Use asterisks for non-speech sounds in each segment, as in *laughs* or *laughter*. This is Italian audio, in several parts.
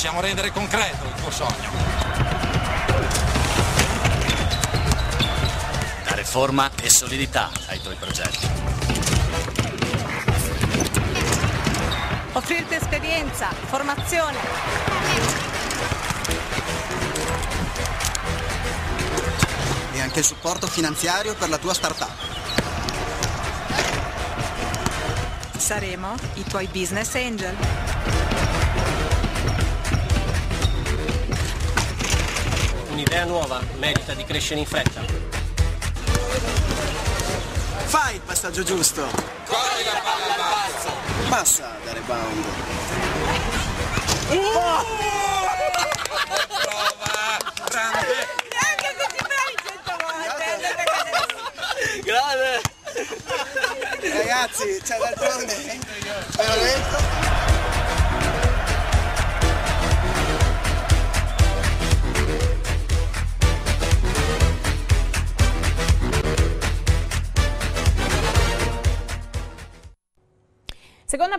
possiamo rendere concreto il tuo sogno. Dare forma e solidità ai tuoi progetti. Offrirti esperienza, formazione. E anche il supporto finanziario per la tua startup. saremo i tuoi business angel. Un'idea nuova merita di crescere in fretta. Fai il passaggio giusto! Corri la palla al Passa da rebound! Uh! Oh! oh! Prova! Grande! Ragazzi, c'è d'altronde!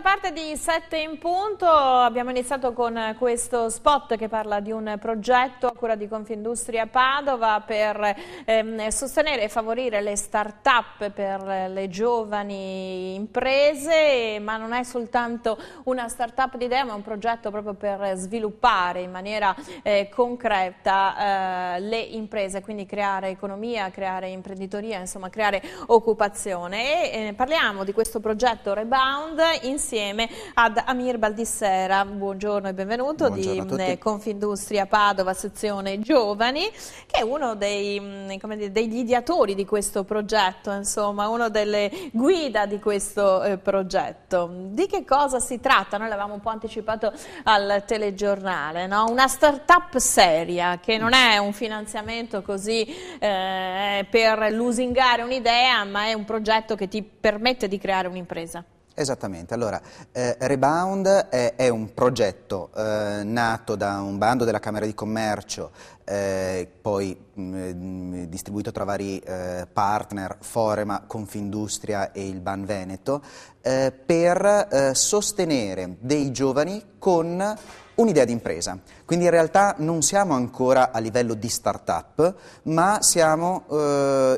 seconda parte di 7 in punto abbiamo iniziato con questo spot che parla di un progetto a cura di Confindustria Padova per ehm, sostenere e favorire le start-up per le giovani imprese, ma non è soltanto una start-up di idea, ma un progetto proprio per sviluppare in maniera eh, concreta eh, le imprese, quindi creare economia, creare imprenditoria, insomma creare occupazione. E eh, parliamo di questo progetto Rebound insieme insieme ad Amir Baldissera, buongiorno e benvenuto, buongiorno di mm, Confindustria Padova, sezione Giovani, che è uno dei, mm, dire, degli ideatori di questo progetto, insomma, uno delle guida di questo eh, progetto. Di che cosa si tratta? Noi l'avevamo un po' anticipato al telegiornale, no? una start-up seria che non è un finanziamento così eh, per lusingare un'idea, ma è un progetto che ti permette di creare un'impresa. Esattamente, allora eh, Rebound è, è, un progetto eh, nato da un bando della Camera di Commercio, eh, poi mh, mm, eh, distribuito tra vari eh, partner, Forema, Confindustria e il Ban Veneto, eh, per sostenere dei giovani con un'idea di impresa. Quindi in realtà non siamo ancora a livello di start-up, ma siamo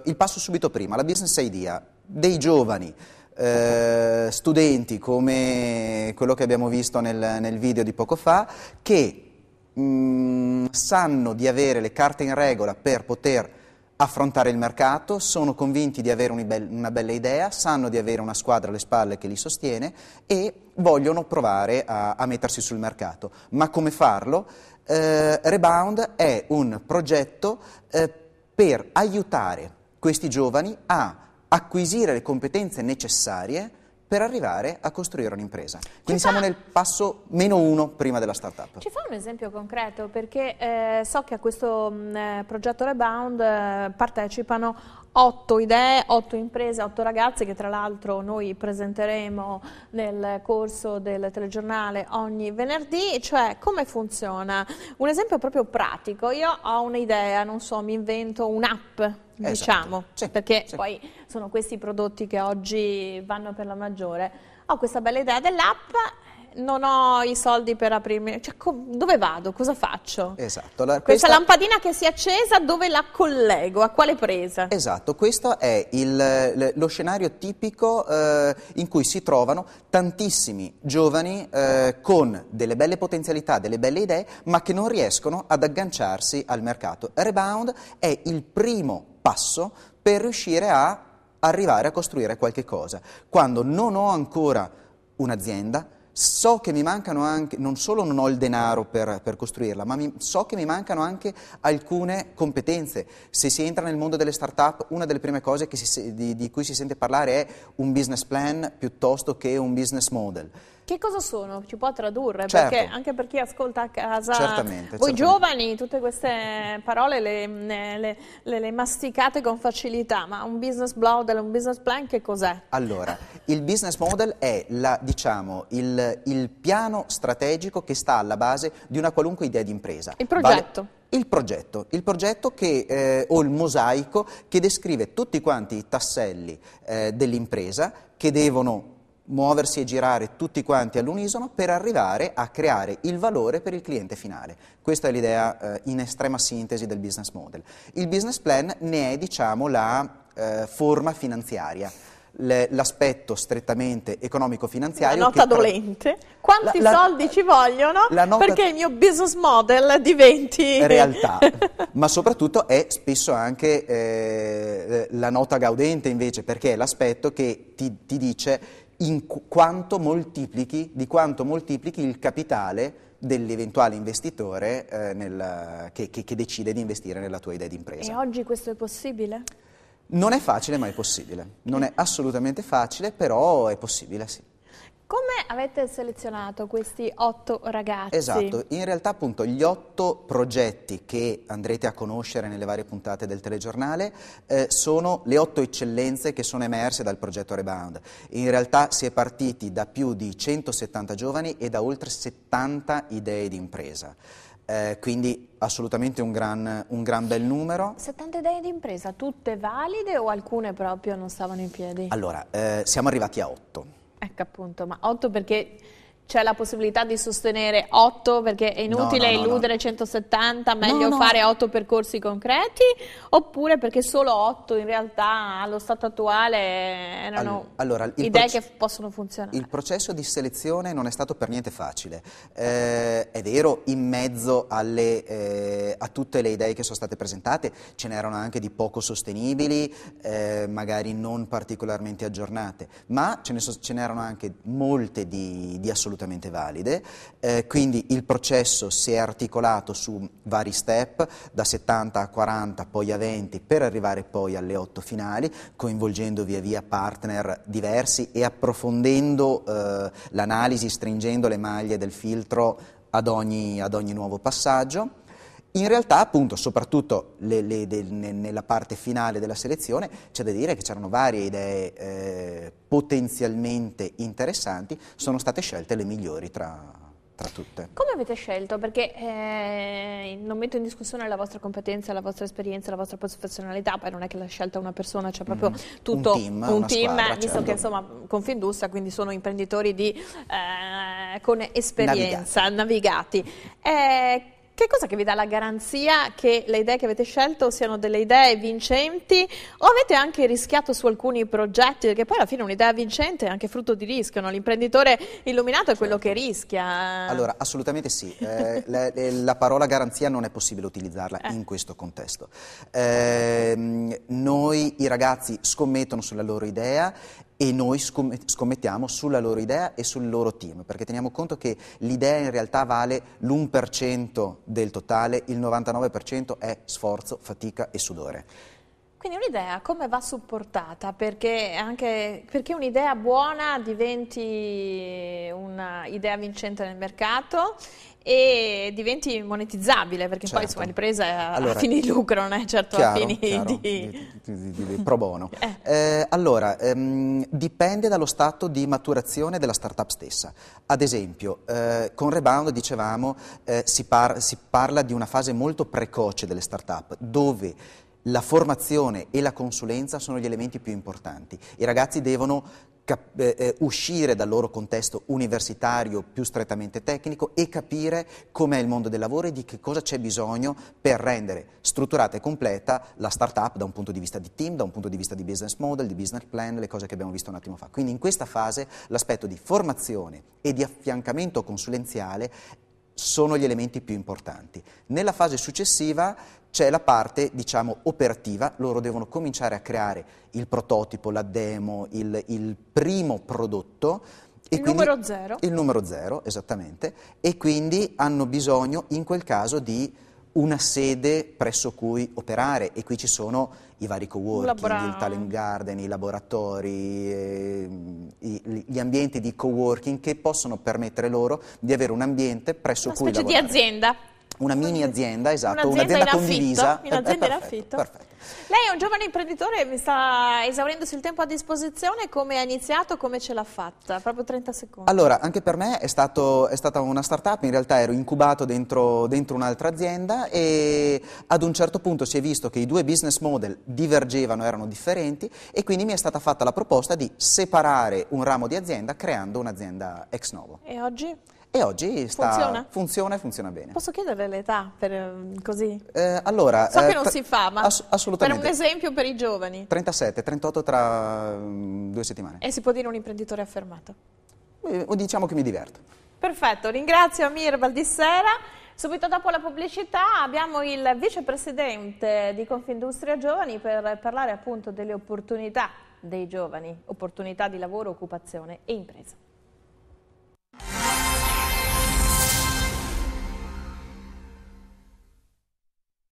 il passo subito prima, la business idea dei giovani eh, studenti come quello che abbiamo visto nel, nel video di poco fa, che mh, mm, sanno di avere le carte in regola per poter affrontare il mercato, sono convinti di avere una bella idea, sanno di avere una squadra alle spalle che li sostiene e vogliono provare a, a mettersi sul mercato. Ma come farlo? Eh, Rebound è un progetto eh, per aiutare questi giovani a acquisire le competenze necessarie per arrivare a costruire un'impresa. Quindi Ci siamo nel passo meno uno prima della startup. Ci fa un esempio concreto? Perché eh, so che a questo mh, mm, eh, progetto Rebound eh, partecipano otto idee, otto imprese, otto ragazze che tra l'altro noi presenteremo nel corso del telegiornale ogni venerdì, cioè come funziona? Un esempio proprio pratico, io ho un'idea, non so, mi invento un'app esatto. diciamo, sì, perché sì. poi sono questi prodotti che oggi vanno per la maggiore, ho questa bella idea dell'app non ho i soldi per aprirmi, cioè, dove vado, cosa faccio? Esatto. La, questa... questa... lampadina che si è accesa, dove la collego, a quale presa? Esatto, questo è il, lo scenario tipico eh, in cui si trovano tantissimi giovani eh, con delle belle potenzialità, delle belle idee, ma che non riescono ad agganciarsi al mercato. Rebound è il primo passo per riuscire a arrivare a costruire qualche cosa. Quando non ho ancora un'azienda, so che mi mancano anche, non solo non ho il denaro per, per costruirla, ma mi, so che mi mancano anche alcune competenze. Se si entra nel mondo delle start-up, una delle prime cose si, di, di cui si sente parlare è un business plan piuttosto che un business model. Che cosa sono? Ci può tradurre? Certo. Perché anche per chi ascolta a casa, certamente, voi certamente. giovani, tutte queste parole le, le, le, le, masticate con facilità, ma un business model, un business plan che cos'è? Allora, il business model è la, diciamo, il, il, piano strategico che sta alla base di una qualunque idea di impresa. Il progetto. Vale? Il progetto, il progetto che, eh, o il mosaico che descrive tutti quanti i tasselli eh, dell'impresa che devono muoversi e girare tutti quanti all'unisono per arrivare a creare il valore per il cliente finale. Questa è l'idea eh, in estrema sintesi del business model. Il business plan ne è diciamo, la eh, forma finanziaria l'aspetto strettamente economico-finanziario. La nota dolente. Quanti la, la, soldi ci vogliono perché il mio business model diventi... *laughs* Realtà, *laughs* ma soprattutto è spesso anche eh, la nota gaudente invece perché è l'aspetto che ti, ti dice quanto di quanto moltiplichi il capitale dell'eventuale investitore eh, nel, che, che, che, decide di investire nella tua idea di impresa. E oggi questo è possibile? Non è facile, ma è possibile. Non è assolutamente facile, però è possibile, sì. Come avete selezionato questi otto ragazzi? Esatto, in realtà appunto gli otto progetti che andrete a conoscere nelle varie puntate del telegiornale eh, sono le otto eccellenze che sono emerse dal progetto Rebound. In realtà si è partiti da più di 170 giovani e da oltre 70 idee di impresa. Eh, quindi assolutamente un gran, un gran, bel numero. 70 idee di impresa, tutte valide o alcune proprio non stavano in piedi? Allora, eh, siamo arrivati a 8 Ecco appunto, ma 8 perché c'è la possibilità di sostenere 8 perché è inutile no, no, no, illudere 170, meglio fare 8 percorsi concreti oppure perché solo 8 in realtà allo stato attuale erano allora, idee che possono funzionare. Il processo di selezione non è stato per niente facile, eh, è vero in mezzo alle, eh, a tutte le idee che sono state presentate ce n'erano anche di poco sostenibili, eh, magari non particolarmente aggiornate, ma ce, ne so, ce n'erano anche molte di, di assolutamente assolutamente valide, eh, quindi il processo si è articolato su vari step, da 70 a 40, poi a 20, per arrivare poi alle 8 finali, coinvolgendo via via partner diversi e approfondendo eh, l'analisi, stringendo le maglie del filtro ad ogni, ad ogni nuovo passaggio. In realtà, appunto, soprattutto le, le, de, ne, nella parte finale della selezione, c'è da dire che c'erano varie idee eh, potenzialmente interessanti, sono state scelte le migliori tra, tra tutte. Come avete scelto? Perché eh, non metto in discussione la vostra competenza, la vostra esperienza, la vostra professionalità, poi non è che l'ha scelta una persona, c'è cioè proprio mm, tutto un team, un team squadra, visto certo. che insomma Confindustria, quindi sono imprenditori di, eh, con esperienza, navigati. navigati. Eh, che cosa che vi dà la garanzia che le idee che avete scelto siano delle idee vincenti o avete anche rischiato su alcuni progetti? Perché poi alla fine un'idea vincente è anche frutto di rischio, no? l'imprenditore illuminato è quello certo. che rischia. Allora, assolutamente sì, eh, la, la, parola garanzia non è possibile utilizzarla eh. in questo contesto. Eh, noi i ragazzi scommettono sulla loro idea e noi scommettiamo sulla loro idea e sul loro team, perché teniamo conto che l'idea in realtà vale l'1% del totale, il 99% è sforzo, fatica e sudore. Quindi un'idea come va supportata? Perché, anche, perché un'idea buona diventi un'idea vincente nel mercato e diventi monetizzabile perché certo. poi insomma ripresa certo. a fini di lucro non è certo chiaro, a fini chiaro, di... Di, di, di... pro bono *laughs* eh. Eh, allora ehm, dipende dallo stato di maturazione della startup stessa ad esempio eh, con Rebound dicevamo eh, si, par- si parla di una fase molto precoce delle startup dove la formazione e la consulenza sono gli elementi più importanti. I ragazzi devono Cap- eh, eh, uscire dal loro contesto universitario più strettamente tecnico e capire com'è il mondo del lavoro e di che cosa c'è bisogno per rendere strutturata e completa la startup da un punto di vista di team, da un punto di vista di business model, di business plan, le cose che abbiamo visto un attimo fa. Quindi in questa fase l'aspetto di formazione e di affiancamento consulenziale sono gli elementi più importanti. Nella fase successiva c'è la parte, diciamo, operativa, loro devono cominciare a creare il prototipo, la demo, il, il primo prodotto. il numero zero. Il numero zero, esattamente, e quindi hanno bisogno in quel caso di una sede presso cui operare e qui ci sono i vari co-working, Labra... il talent garden, i laboratori, eh, i, gli ambienti di co-working che possono permettere loro di avere un ambiente presso una cui lavorare. Una specie di azienda una mini mm. azienda, esatto, un'azienda, un'azienda condivisa. Un'azienda eh, in affitto. Perfetto. Lei è un giovane imprenditore, mi sta esaurendo il tempo a disposizione, come ha iniziato, come ce l'ha fatta? Proprio 30 secondi. Allora, anche per me è, stato, è stata una startup, in realtà ero incubato dentro, dentro un'altra azienda e ad un certo punto si è visto che i due business model divergevano, erano differenti e quindi mi è stata fatta la proposta di separare un ramo di azienda creando un'azienda ex novo. E oggi? E oggi sta, funziona? funziona e funziona bene. Posso chiedere l'età per eh, così? Eh, allora, so eh, che non si fa, ma ass assolutamente. per un esempio per i giovani. 37, 38 tra um, due settimane. E si può dire un imprenditore affermato? Eh, diciamo che mi diverto. Perfetto, ringrazio Amir Valdissera. Subito dopo la pubblicità abbiamo il vicepresidente di Confindustria Giovani per parlare appunto delle opportunità dei giovani, opportunità di lavoro, occupazione e impresa.